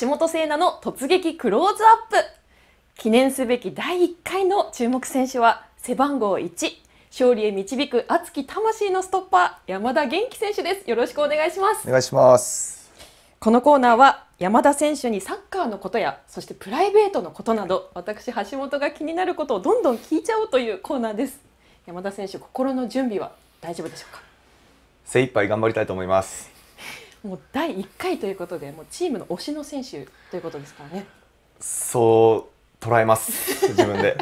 橋本聖奈の突撃クローズアップ記念すべき第1回の注目選手は背番号1勝利へ導く熱き魂のストッパー山田元気選手ですよろしくお願いしますお願いしますこのコーナーは山田選手にサッカーのことやそしてプライベートのことなど私橋本が気になることをどんどん聞いちゃおうというコーナーです山田選手心の準備は大丈夫でしょうか精一杯頑張りたいと思いますもう第一回ということでもうチームの推しの選手ということですからねそう捉えます 自分で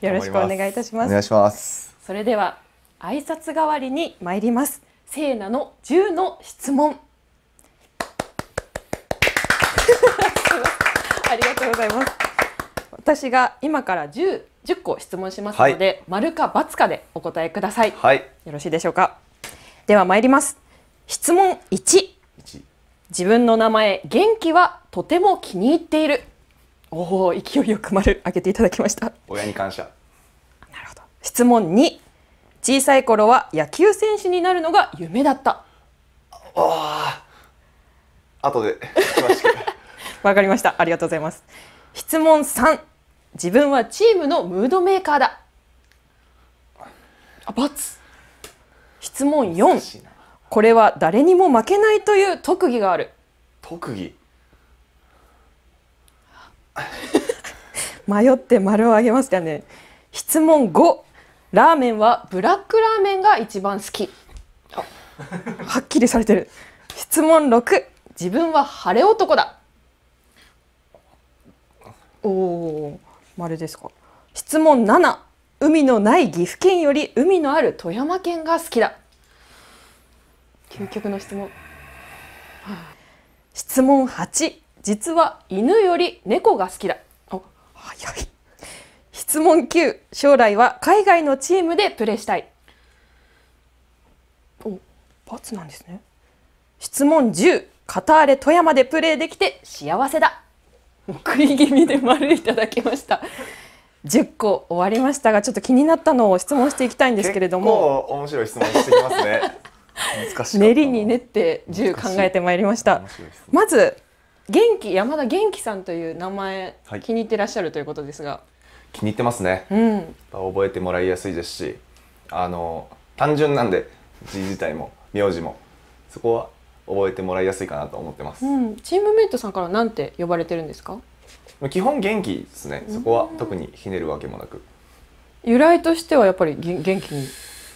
よろしくお願いいたしますお願いしますそれでは挨拶代わりに参りますせいなの十の質問 ありがとうございます私が今から十十個質問しますので、はい、丸か×かでお答えください、はい、よろしいでしょうかでは参ります質問 1, 1自分の名前元気はとても気に入っているおお勢いよく丸上げていただきました親に感謝なるほど質問2小さい頃は野球選手になるのが夢だったああ後で わかりましたありがとうございます質問3自分はチームのムードメーカーだあ、バツ質問4これは誰にも負けないという特技がある特技 迷って丸をあげましたね質問5ラーメンはブラックラーメンが一番好き はっきりされてる質問6自分は晴れ男だおお丸ですか質問7海のない岐阜県より海のある富山県が好きだ究極の質問、質問8実は犬より猫が好きだお早い質問9将来は海外のチームでプレーしたいおバツなんですね質問10カターレ富山でプレーできて幸せだ食い気味で丸いただきました10個終わりましたがちょっと気になったのを質問していきたいんですけれども面白い質問してきますねしい。練りに練って十考えてまいりました、ね、まず元気山田元気さんという名前、はい、気に入ってらっしゃるということですが気に入ってますね、うん、覚えてもらいやすいですしあの単純なんで字自体も名字もそこは覚えてもらいやすいかなと思ってます、うん、チームメイトさんからなんて呼ばれてるんですか基本元気ですねそこは特にひねるわけもなく由来としてはやっぱり元気に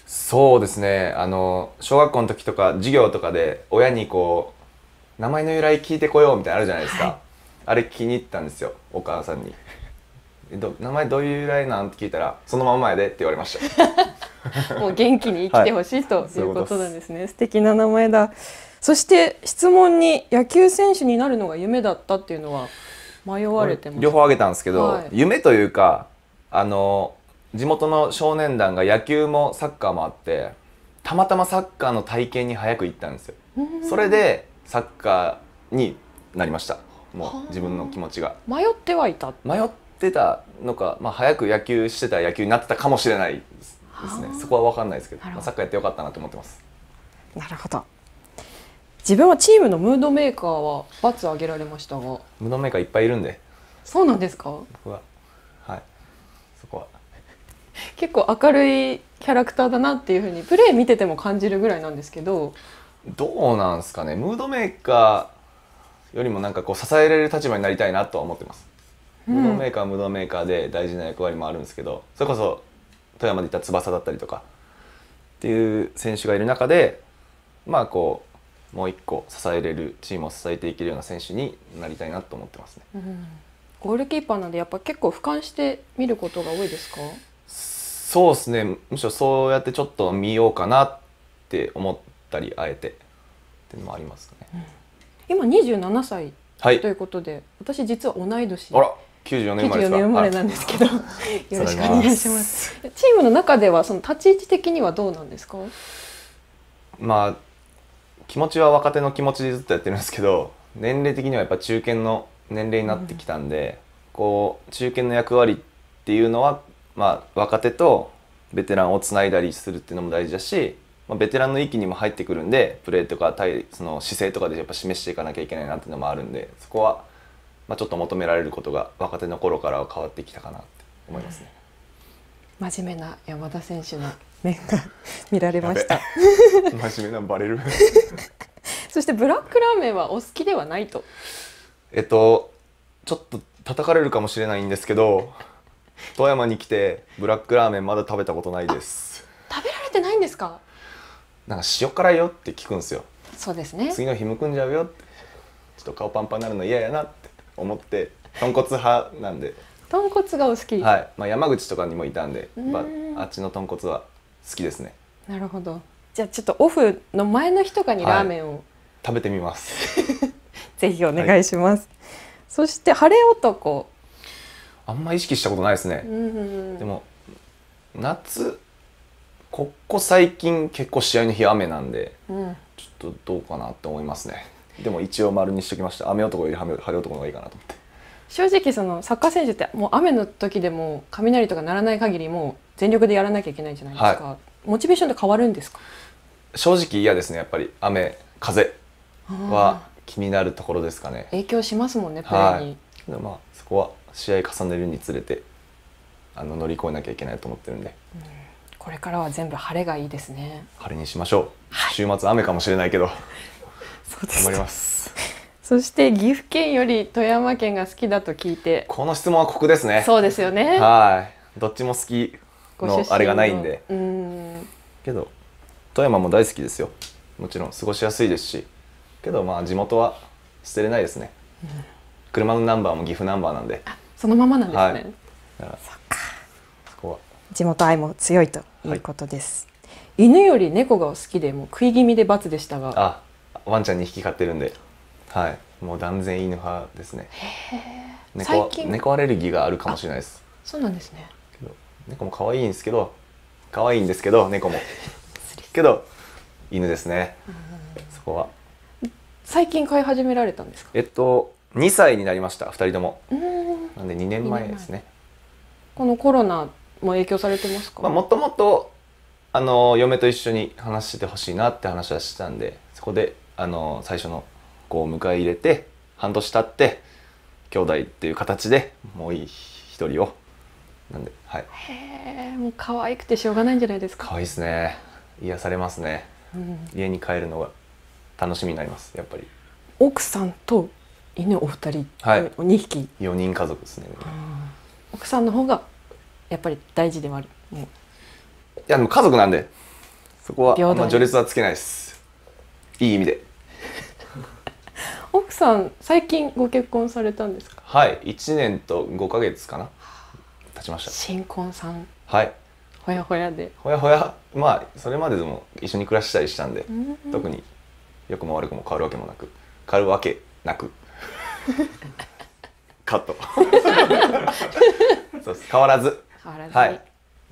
そうですねあの小学校の時とか授業とかで親にこう名前の由来聞いてこようみたいなのあるじゃないですか、はい、あれ気に入ったんですよお母さんに名前どういう由来なんって聞いたらそのままでって言われました もう元気に生きてほしい、ということなんですね、はい、素敵な名前だそして質問に野球選手になるのが夢だったっていうのは迷われてます両方挙げたんですけど、はい、夢というかあの地元の少年団が野球もサッカーもあってたまたまサッカーの体験に早く行ったんですよそれでサッカーになりましたもう自分の気持ちが迷ってはいた迷ってたのか、まあ、早く野球してた野球になってたかもしれないですねそこは分かんないですけどまあ、サッカーやってよかったなと思ってますなるほど自分はチームのムードメーカーは罰あげられましたがムードメーカーいっぱいいるんでそうなんですか僕は結構明るいキャラクターだなっていうふうにプレイ見てても感じるぐらいなんですけどどうなんすかねムードメーカーよりもなんかこう支えられる立場になりたいなとは思ってます、うん、ムードメーカームードメーカーで大事な役割もあるんですけどそれこそ富山でいた翼だったりとかっていう選手がいる中でまあこうもう一個支えれるチームを支えていけるような選手になりたいなと思ってますね、うん、ゴールキーパーなんでやっぱ結構俯瞰して見ることが多いですかそうですねむしろそうやってちょっと見ようかなって思ったりあえてっていうのもありますね、うん、今27歳ということで、はい、私実は同い年あら94年生まれなんですけど、よろしくお願いしますチームの中ではその立ち位置的にはどうなんですかまあ気持ちは若手の気持ちでずっとやってるんですけど年齢的にはやっぱ中堅の年齢になってきたんで、うん、こう中堅の役割っていうのはまあ、若手とベテランをつないだりするっていうのも大事だし、まあ、ベテランの域にも入ってくるんでプレーとか対その姿勢とかでやっぱ示していかなきゃいけないなっていうのもあるんでそこは、まあ、ちょっと求められることが若手の頃からは変わってきたかなって思いますね。真面目な山田選手の面が 見られました。真面目なバレる そしてブラックラーメンはお好きではないと。えっとちょっと叩かれるかもしれないんですけど富山に来てブラックラーメンまだ食べたことないです食べられてないんですかなんか塩辛いよって聞くんですよそうですね次の日むくんじゃうよちょっと顔パンパンになるの嫌やなって思って豚骨派なんで豚骨がお好きはい、まあ、山口とかにもいたんでまあ、あっちの豚骨は好きですねなるほどじゃあちょっとオフの前の日とかにラーメンを、はい、食べてみます ぜひお願いします、はい、そして晴れ男あんま意識したことないですね、でも夏ここ最近結構試合の日雨なんで、うん、ちょっとどうかなって思いますねでも一応丸にしときました雨男より晴れ男の方がいいかなと思って正直そのサッカー選手ってもう雨の時でも雷とか鳴らない限りもう全力でやらなきゃいけないじゃないですか、はい、モチベーションって変わるんですか正直嫌ですねやっぱり雨風は気になるところですかね影響しますもんねプレーに、はい、まあそこは試合重ねるにつれてあの乗り越えなきゃいけないと思ってるんで、うん、これからは全部晴れがいいですね晴れにしましょう、はい、週末雨かもしれないけど頑張ります そして岐阜県より富山県が好きだと聞いてこの質問はここですねそうですよねはいどっちも好きのあれがないんでうんけど富山も大好きですよもちろん過ごしやすいですしけどまあ地元は捨てれないですね、うん、車のナンバーも岐阜ナンバーなんでそのままなんですね。はい、そこは地元愛も強いということです。はい、犬より猫がお好きでもう食い気味で罰でしたが。あ、ワンちゃん2匹飼ってるんで、はい、もう断然犬派ですね。猫猫アレルギーがあるかもしれないです。そうなんですね。猫も可愛いんですけど、可愛いんですけど猫も。けど犬ですね。そこは。最近飼い始められたんですか。えっと2歳になりました二人とも。うんなんで2年前ですねこのコロナも影響されてますか、まあ、もともとあの嫁と一緒に話してほしいなって話はしてたんでそこであの最初の子を迎え入れて半年経って兄弟っていう形でもう一人をなんではいへえもう可愛くてしょうがないんじゃないですか可愛いですね癒されますね、うん、家に帰るのが楽しみになりますやっぱり奥さんと犬お二人、はい、二匹四人家族ですね、奥さんの方がやっぱり大事ではあるもいやでも家族なんでそこはあんま序列はつけないですいい意味で 奥さん最近ご結婚されたんですかはい一年と五か月かな経ちました新婚さんはいほやほやでほやほやまあそれまででも一緒に暮らしたりしたんで、ん特に良くも悪くも変わるわけもなく変わるわけなくカットそうです変わらず変わらずはい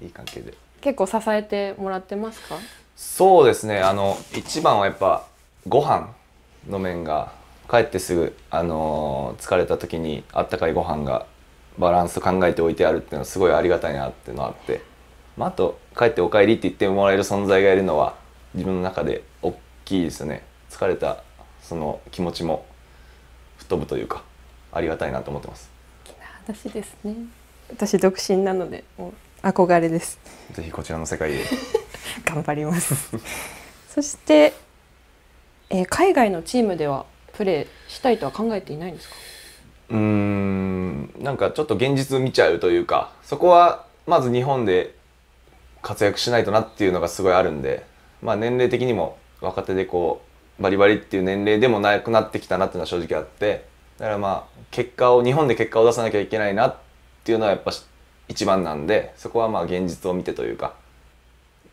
いい関係で結構支えてもらってますかそうですねあの一番はやっぱご飯の面が帰ってすぐ、あのー疲れた時にあったかいご飯がバランス考えておいてあるっていうのはすごいありがたいなっていうのあって、まあ、あと帰って「おかえり」って言ってもらえる存在がいるのは自分の中で大きいですね疲れたその気持ちも吹っ飛ぶというかありがたいなと思ってます私ですね私独身なのでもう憧れですぜひこちらの世界で 頑張ります そして、えー、海外のチームではプレーしたいとは考えていないんですかうんなんかちょっと現実見ちゃうというかそこはまず日本で活躍しないとなっていうのがすごいあるんで、まあ、年齢的にも若手でこうバリバリっていう年齢でもなくなってきたなっていうのは正直あってだからまあ結果を日本で結果を出さなきゃいけないなっていうのはやっぱ一番なんでそこはまあ現実を見てというか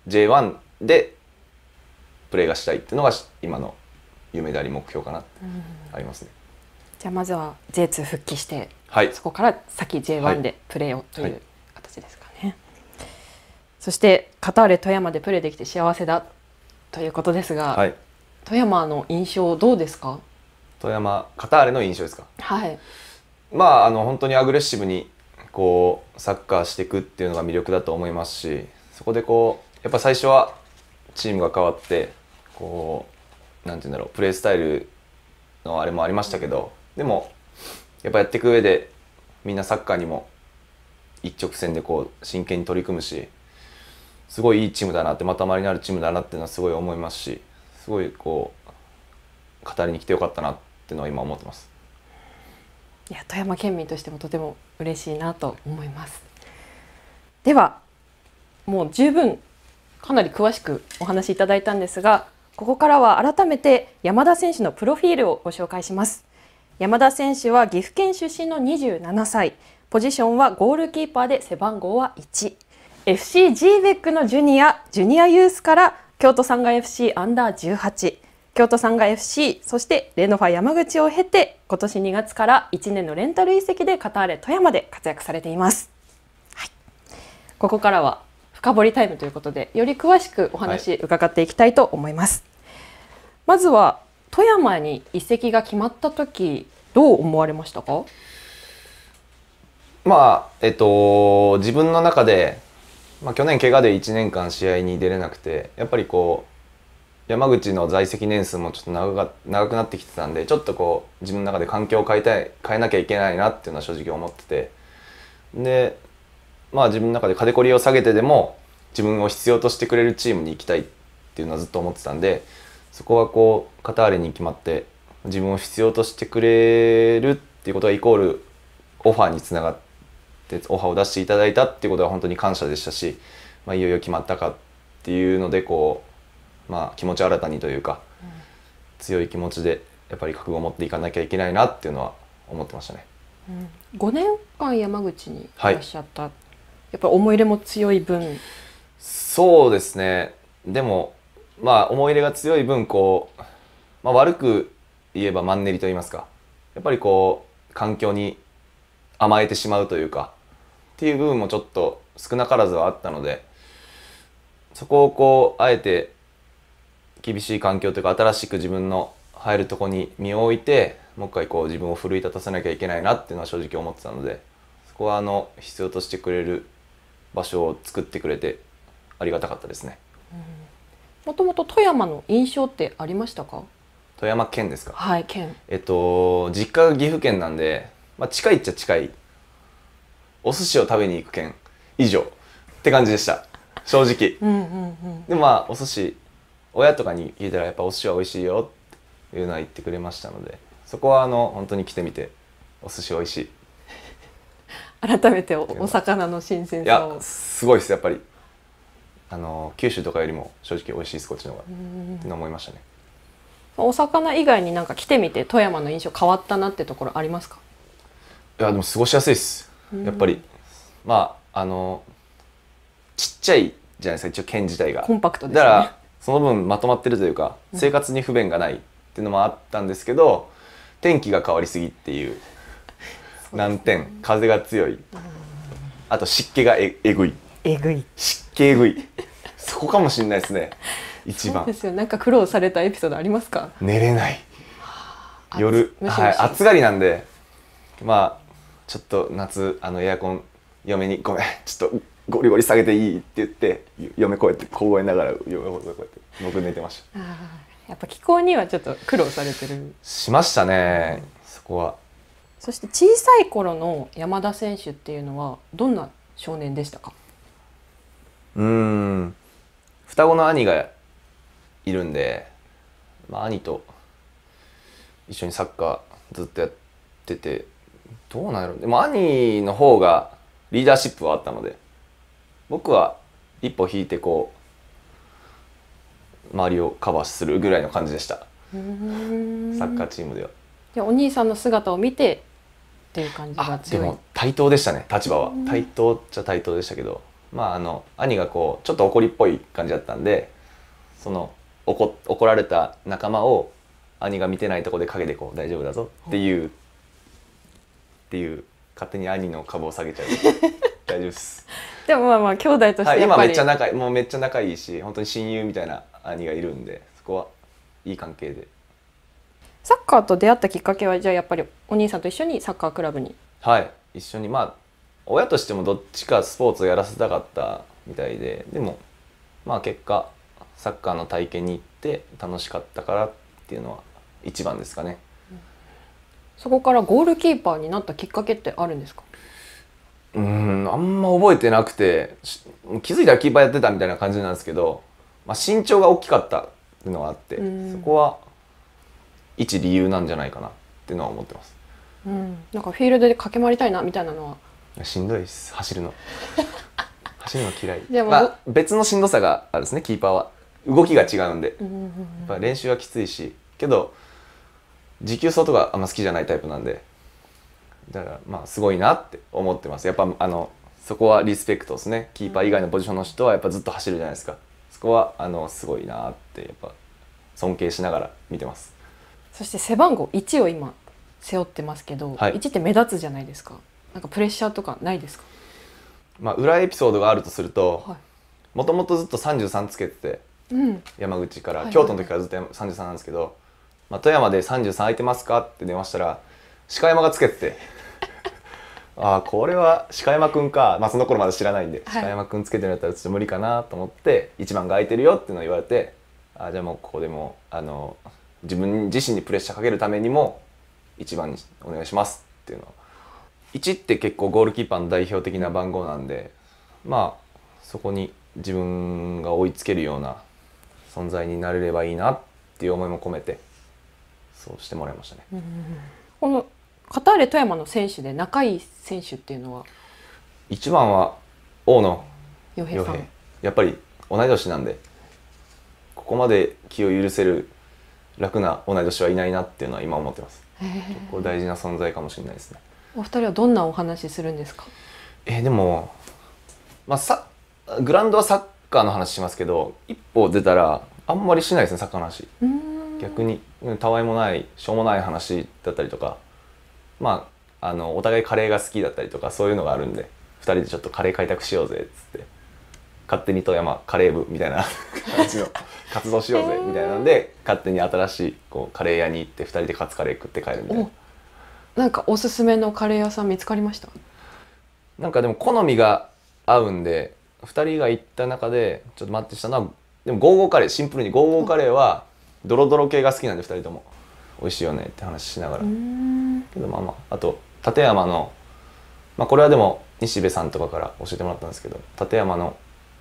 J1 でプレーがしたいっていうのが今の夢であり目標かな、ってありますね。じゃあまずは J2 復帰して、はい、そこから先 J1 でプレーをという形ですかね。はいはい、そしてカターレ富山でプレーできて幸せだということですが、はい、富山の印象どうですか富山カターレの印象ですかはいまああの本当にアグレッシブにこうサッカーしていくっていうのが魅力だと思いますしそこでこうやっぱ最初はチームが変わってこうなんて言うんだろうプレースタイルのあれもありましたけどでもやっぱやっていく上でみんなサッカーにも一直線でこう真剣に取り組むしすごいいいチームだなってまとまりのあるチームだなっていうのはすごい思いますしすごいこう語りに来てよかったなっていうのは今思ってます。いや富山県民としてもとても嬉しいなと思います。ではもう十分かなり詳しくお話しいただいたんですがここからは改めて山田選手のプロフィールをご紹介します。山田選手は岐阜県出身の27歳ポジションはゴールキーパーで背番号は1 FC ジーベックのジュニアジュニアユースから京都サンガ FC アンダー18京都サンガ FC そしてレノファ山口を経て今年2月から1年のレンタル移籍でカターレ富山で活躍されています、はい、ここからは深掘りタイムということでより詳しくお話伺っていきたいと思います、はい、まずは富山に移籍が決まった時どう思われましたかまあえっと自分の中でまあ、去年怪我で1年間試合に出れなくてやっぱりこう山口の在籍年数もちょっと長が長くなってきてたんでちょっとこう自分の中で環境を変えたい変えなきゃいけないなっていうのは正直思っててでまあ自分の中でカテゴリーを下げてでも自分を必要としてくれるチームに行きたいっていうのはずっと思ってたんでそこはこうカタールに決まって自分を必要としてくれるっていうことがイコールオファーにつながって。でオファーを出していただいたっていうことは本当に感謝でしたし、まあ、いよいよ決まったかっていうのでこう、まあ、気持ち新たにというか、うん、強い気持ちでやっぱり覚悟を持っていかなきゃいけないなっていうのは思ってましたね。うん、5年間山口にいらっしゃった、はい、やっぱり思い入れも強い分そうですねでもまあ思い入れが強い分こう、まあ、悪く言えばマンネリと言いますかやっぱりこう環境に甘えてしまうというかっていう部分もちょっと少なからずはあったのでそこをこうあえて厳しい環境というか新しく自分の入るとこに身を置いてもう一回こう自分を奮い立たせなきゃいけないなっていうのは正直思ってたのでそこはあの必要としてくれる場所を作ってくれてありがたかったですね。もともと富山の印象ってありましたか富山県ですかはい県えっと実家が岐阜県なんで、まあ、近いっちゃ近いお寿司を食べに行く件以上って感じでした正直うん、でまあお寿司親とかに聞いたらやっぱお寿司は美味しいよっていうのは言ってくれましたのでそこはあの本当に来てみてお寿司美味しい改めてお魚の新鮮さをすごいですやっぱりあの九州とかよりも正直美味しいですこっちの方がって思いましたねお魚以外になんか来てみて富山の印象変わったなってところありますかいやでも過ごしやすいですやっぱりまああのちっちゃいじゃないですか一応県自体がコンパクトです、ね、だからその分まとまってるというか生活に不便がないっていうのもあったんですけど、天気が変わりすぎっていう難点風が強い、あと湿気がええぐいえぐい湿気えぐいそこかもしれないですね一番ですよなんか苦労されたエピソードありますか寝れない夜はい暑がりなんでまあちょっと夏あのエアコン嫁に「ごめんちょっとゴリゴリ下げていい」って言って嫁こうやって凍えながら嫁こうやって僕寝てましたあやっぱ気候にはちょっと苦労されてるしましたね、そこはそして小さい頃の山田選手っていうのはどんな少年でしたかうん双子の兄がいるんで、まあ、兄と一緒にサッカーずっとやっててどうなんやろでも兄の方がリーダーシップはあったので僕は一歩引いてこう周りをカバーするぐらいの感じでしたサッカーチームではでお兄さんの姿を見てっていう感じが強いでも対等でしたね立場は対等っちゃ対等でしたけどまああの兄がこうちょっと怒りっぽい感じだったんでその怒怒られた仲間を兄が見てないとこで陰でこう大丈夫だぞっていうっていう勝手に兄の株を下げちゃう 大丈夫ですでもまあまあ兄弟として、はい、今めっちゃ仲もうめっちゃ仲いいし本当に親友みたいな兄がいるんでそこはいい関係でサッカーと出会ったきっかけはじゃあやっぱりお兄さんと一緒にサッカークラブにはい一緒にまあ親としてもどっちかスポーツをやらせたかったみたいででもまあ結果サッカーの体験に行って楽しかったからっていうのは一番ですかねそこからゴールキーパーになったきっかけってあるんですかうんあんま覚えてなくて気づいたらキーパーやってたみたいな感じなんですけど、まあ、身長が大きかったっていうのがあってそこは一理由なんじゃないかなっていうのは思ってます。うん、なんかフィールドで駆け回りたいなみたいなのはしんどいです走るの 走るの嫌いでも、まあ、別のしんどさがあるんですねキーパーは動きが違うんで、やっぱ練習はきついしけど持久走とかあんま好きじゃないタイプなんでだからまあすごいなって思ってますやっぱあのそこはリスペクトですねキーパー以外のポジションの人はやっぱずっと走るじゃないですかそこはあのすごいなってやっぱ尊敬しながら見てますそして背番号1を今背負ってますけど、はい、1って目立つじゃないですかなんかプレッシャーとかないですかまあ裏エピソードがあるとするともともとずっと33つけてて、うん、山口から、京都の時からずっと33なんですけどまあ、富山で33空いてますかって電話したら鹿山がつけてて ああこれは鹿山くんか、まあ、その頃まだ知らないんで、はい、鹿山くんつけてるんだったらちょっと無理かなと思って1番が空いてるよっていうのを言われてあじゃあもうここでもあの自分自身にプレッシャーかけるためにも1番にお願いしますっていうの1って結構ゴールキーパーの代表的な番号なんでまあそこに自分が追いつけるような存在になれればいいなっていう思いも込めて。そうしてもらいましたね。うん、このカターレ富山の選手で仲いい選手っていうのは一番は大野洋平さんやっぱり同い年なんでここまで気を許せる楽な同い年はいないなっていうのは今思ってます。結構大事な存在かもしれないですね。お二人はどんなお話するんですか。えー、でも、まあ、さ、グラウンドはサッカーの話しますけど、一歩出たら、あんまりしないですね、サッカーの話。逆にたわいもないしょうもない話だったりとかまああのお互いカレーが好きだったりとかそういうのがあるんで2人でちょっとカレー開拓しようぜっつって勝手に富山カレー部みたいな感じの活動しようぜみたいなんで、勝手に新しいこうカレー屋に行って2人でカツカレー食って帰るみたいな。なんかおすすめのカレー屋さん見つかりましたなんかでも好みが合うんで2人が行った中でちょっと待ってしたのはでもゴーゴーカレーシンプルにゴーゴーカレーはドロドロ系が好きなんで2人とも美味しいよねって話しながらけどまあまああと立山の、まあ、これはでも西部さんとかから教えてもらったんですけど立山の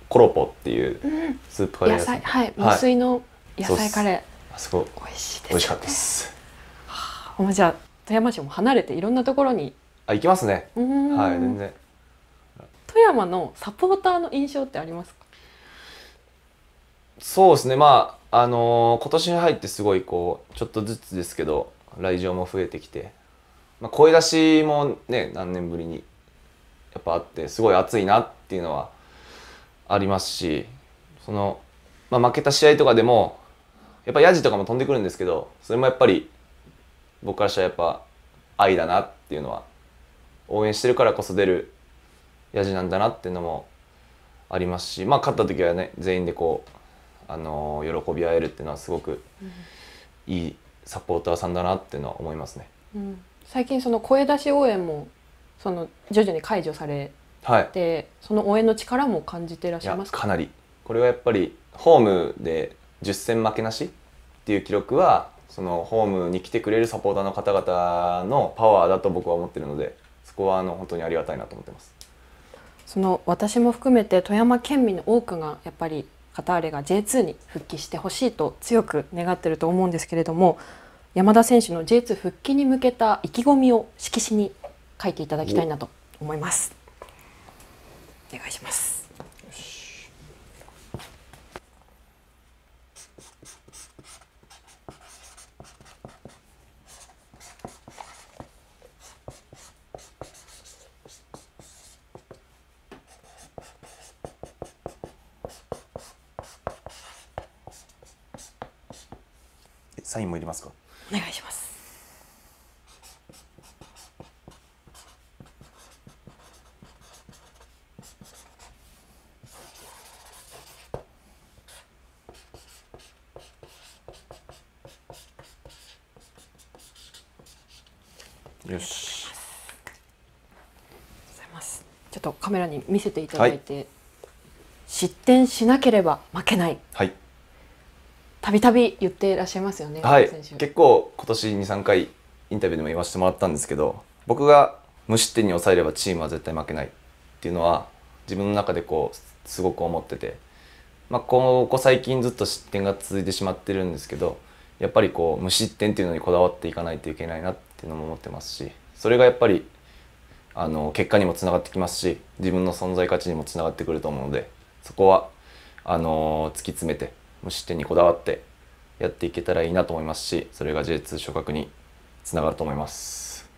コロポっていうスープカレー屋さん、うん、はい無水の野菜カレー、はい、あそこ美味しいです、ね、美味しかったです、もじゃあ富山市も離れていろんなところにあ行きますねはい全然富山のサポーターの印象ってありますかそうですねまああのー、今年に入ってすごいこうちょっとずつですけど来場も増えてきて、まあ、声出しもね何年ぶりにやっぱあってすごい熱いなっていうのはありますしその、まあ、負けた試合とかでもやっぱヤジとかも飛んでくるんですけどそれもやっぱり僕からしたらやっぱ愛だなっていうのは応援してるからこそ出るヤジなんだなっていうのもありますしまあ勝った時はね全員でこうあの喜び合えるっていうのはすごくいいサポーターさんだなっていうのは思いますね。うん、最近その声出し応援もその徐々に解除されて、はい、その応援の力も感じてらっしゃいますかなりこれはやっぱりホームで10戦負けなしっていう記録はそのホームに来てくれるサポーターの方々のパワーだと僕は思ってるのでそこはあの本当にありがたいなと思ってます。その私も含めて富山県民の多くがやっぱりカターレが J2 に復帰してほしいと強く願ってると思うんですけれども山田選手の J2 復帰に向けた意気込みを色紙に書いていただきたいなと思います。お願いしますサインもいりますかお願いしますよし。ちょっとカメラに見せていただいて、はい、失点しなければ負けない。はい。たびたび言ってらっしゃいますよね、はい、結構今年23回インタビューでも言わせてもらったんですけど僕が無失点に抑えればチームは絶対負けないっていうのは自分の中でこうすごく思ってて、まあ、ここ最近ずっと失点が続いてしまってるんですけどやっぱりこう無失点っていうのにこだわっていかないといけないなっていうのも思ってますしそれがやっぱりあの結果にもつながってきますし自分の存在価値にもつながってくると思うのでそこはあの突き詰めて無失点にこだわってやっていけたらいいなと思いますしそれが J2 昇格につながると思います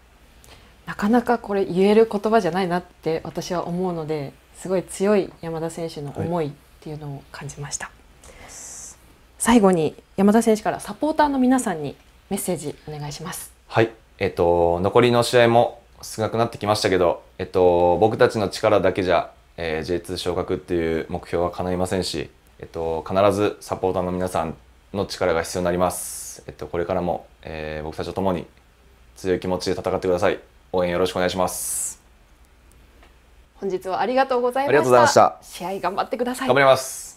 なかなかこれ言える言葉じゃないなって私は思うのですごい強い山田選手の思いっていうのを感じました、はい、最後に山田選手からサポーターの皆さんにメッセージお願いしますはいえっ、と残りの試合も少なくなってきましたけど、えっ、と、僕たちの力だけじゃ、えー、J2 昇格っていう目標は叶いませんしえっと、必ずサポーターの皆さんの力が必要になります。えっと、これからも、えー、僕たちと共に強い気持ちで戦ってください。応援よろしくお願いします。本日はありがとうございました。試合頑張ってください。頑張ります。